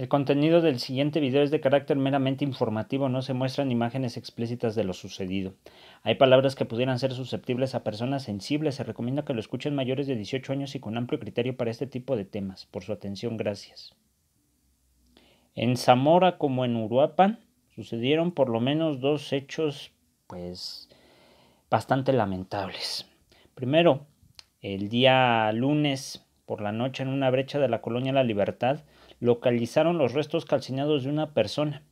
El contenido del siguiente video es de carácter meramente informativo, no se muestran imágenes explícitas de lo sucedido. Hay palabras que pudieran ser susceptibles a personas sensibles, se recomienda que lo escuchen mayores de 18 años y con amplio criterio para este tipo de temas. Por su atención, gracias. En Zamora como en Uruapan sucedieron por lo menos dos hechos, pues, bastante lamentables. Primero, el día lunes por la noche en una brecha de la colonia La Libertad, localizaron los restos calcinados de una persona.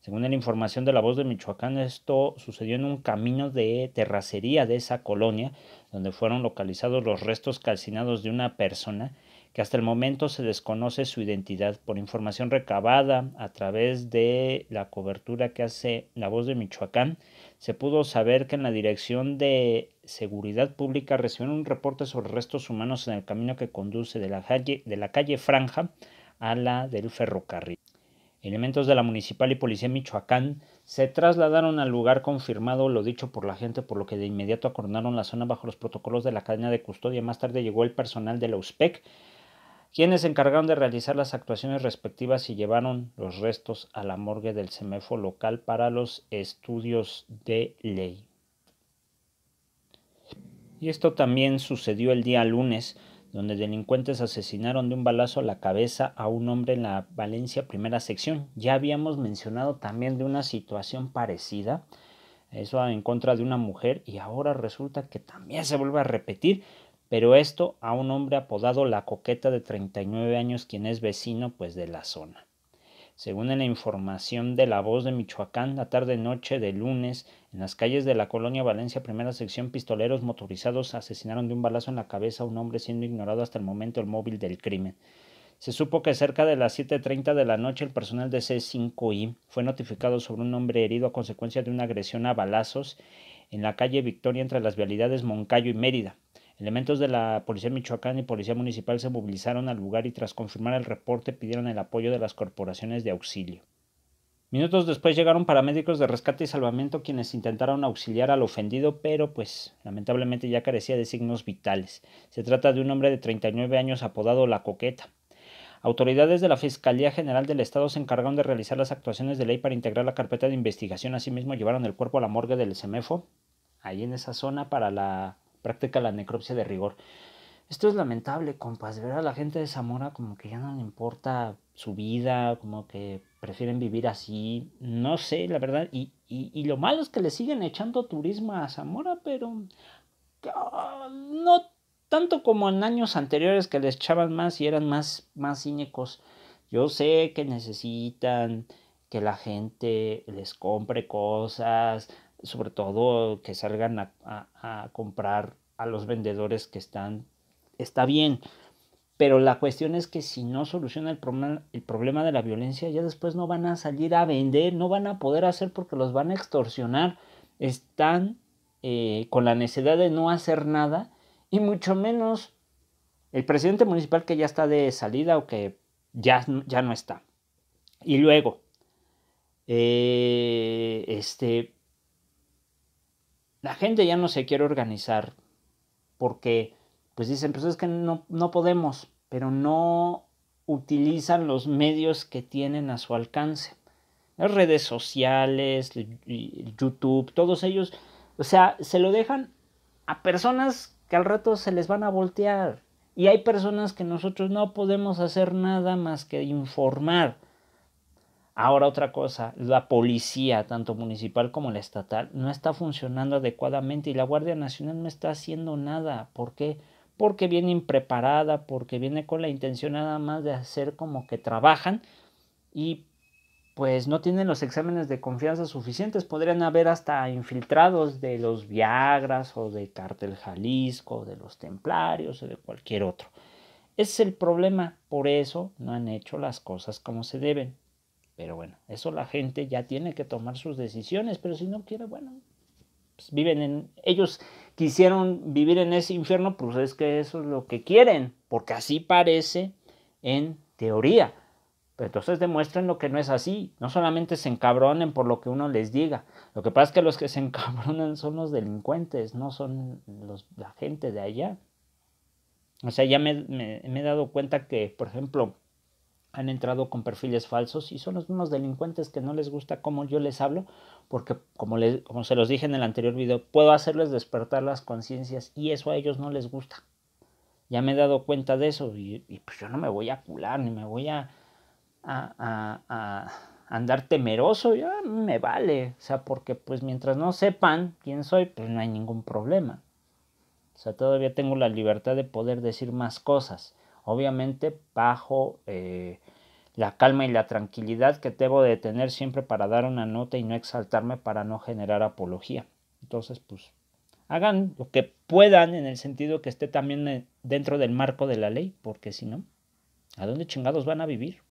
Según la información de la voz de Michoacán, esto sucedió en un camino de terracería de esa colonia, donde fueron localizados los restos calcinados de una persona que hasta el momento se desconoce su identidad por información recabada a través de la cobertura que hace la voz de Michoacán. Se pudo saber que en la Dirección de Seguridad Pública recibieron un reporte sobre restos humanos en el camino que conduce de la calle, de la calle Franja a la del ferrocarril. Elementos de la Municipal y Policía de Michoacán se trasladaron al lugar confirmado lo dicho por la gente, por lo que de inmediato acordaron la zona bajo los protocolos de la cadena de custodia. Más tarde llegó el personal de la USPEC, quienes se encargaron de realizar las actuaciones respectivas y llevaron los restos a la morgue del CEMEFO local para los estudios de ley. Y esto también sucedió el día lunes, donde delincuentes asesinaron de un balazo a la cabeza a un hombre en la Valencia primera sección. Ya habíamos mencionado también de una situación parecida, eso en contra de una mujer, y ahora resulta que también se vuelve a repetir, pero esto a un hombre apodado La Coqueta de 39 años, quien es vecino pues de la zona. Según la información de La Voz de Michoacán, la tarde-noche de lunes, en las calles de la colonia Valencia, primera sección, pistoleros motorizados asesinaron de un balazo en la cabeza a un hombre siendo ignorado hasta el momento el móvil del crimen. Se supo que cerca de las 7.30 de la noche el personal de C5I fue notificado sobre un hombre herido a consecuencia de una agresión a balazos en la calle Victoria entre las vialidades Moncayo y Mérida. Elementos de la Policía Michoacán y Policía Municipal se movilizaron al lugar y tras confirmar el reporte pidieron el apoyo de las corporaciones de auxilio. Minutos después llegaron paramédicos de rescate y salvamento quienes intentaron auxiliar al ofendido, pero pues lamentablemente ya carecía de signos vitales. Se trata de un hombre de 39 años apodado La Coqueta. Autoridades de la Fiscalía General del Estado se encargaron de realizar las actuaciones de ley para integrar la carpeta de investigación. Asimismo, llevaron el cuerpo a la morgue del SEMEFO, ahí en esa zona, para la practica la necropsia de rigor. Esto es lamentable, compas. Ver a la gente de Zamora como que ya no le importa su vida, como que prefieren vivir así. No sé, la verdad. Y, lo malo es que le siguen echando turismo a Zamora, pero ah, no tanto como en años anteriores que les echaban más y eran más, más cínicos. Yo sé que necesitan que la gente les compre cosas, sobre todo que salgan a, comprar a los vendedores que están, está bien, pero la cuestión es que si no soluciona el problema, el problema de la violencia, ya después no van a salir a vender, no van a poder hacer porque los van a extorsionar, están eh, con la necesidad de no hacer nada y mucho menos el presidente municipal que ya está de salida o que ya, ya no está. Y luego, eh, este, la gente ya no se quiere organizar porque pues dicen, pues es que no, no podemos, pero no utilizan los medios que tienen a su alcance. Las redes sociales, YouTube, todos ellos, o sea, se lo dejan a personas que al rato se les van a voltear. Y hay personas que nosotros no podemos hacer nada más que informar. Ahora otra cosa, la policía, tanto municipal como la estatal, no está funcionando adecuadamente y la Guardia Nacional no está haciendo nada. ¿Por qué? Porque viene impreparada, porque viene con la intención nada más de hacer como que trabajan y pues no tienen los exámenes de confianza suficientes. Podrían haber hasta infiltrados de los Viagras o de Cartel Jalisco, o de los Templarios o de cualquier otro. Ese es el problema, por eso no han hecho las cosas como se deben. Pero bueno, eso la gente ya tiene que tomar sus decisiones, pero si no quiere, bueno, pues viven en... Ellos quisieron vivir en ese infierno, pues es que eso es lo que quieren, porque así parece en teoría. Pero entonces demuestren lo que no es así, no solamente se encabronen por lo que uno les diga. Lo que pasa es que los que se encabronan son los delincuentes, no son los, la gente de allá. O sea, ya me he dado cuenta que, por ejemplo, han entrado con perfiles falsos y son los mismos delincuentes que no les gusta cómo yo les hablo, porque como, les, como se los dije en el anterior video, puedo hacerles despertar las conciencias y eso a ellos no les gusta. Ya me he dado cuenta de eso y, pues yo no me voy a cular ni me voy a, a, a, a andar temeroso, ya me vale, o sea, porque pues mientras no sepan quién soy, pues no hay ningún problema. O sea, todavía tengo la libertad de poder decir más cosas obviamente bajo eh, la calma y la tranquilidad que debo de tener siempre para dar una nota y no exaltarme para no generar apología. Entonces, pues hagan lo que puedan en el sentido que esté también eh, dentro del marco de la ley, porque si no, ¿a dónde chingados van a vivir?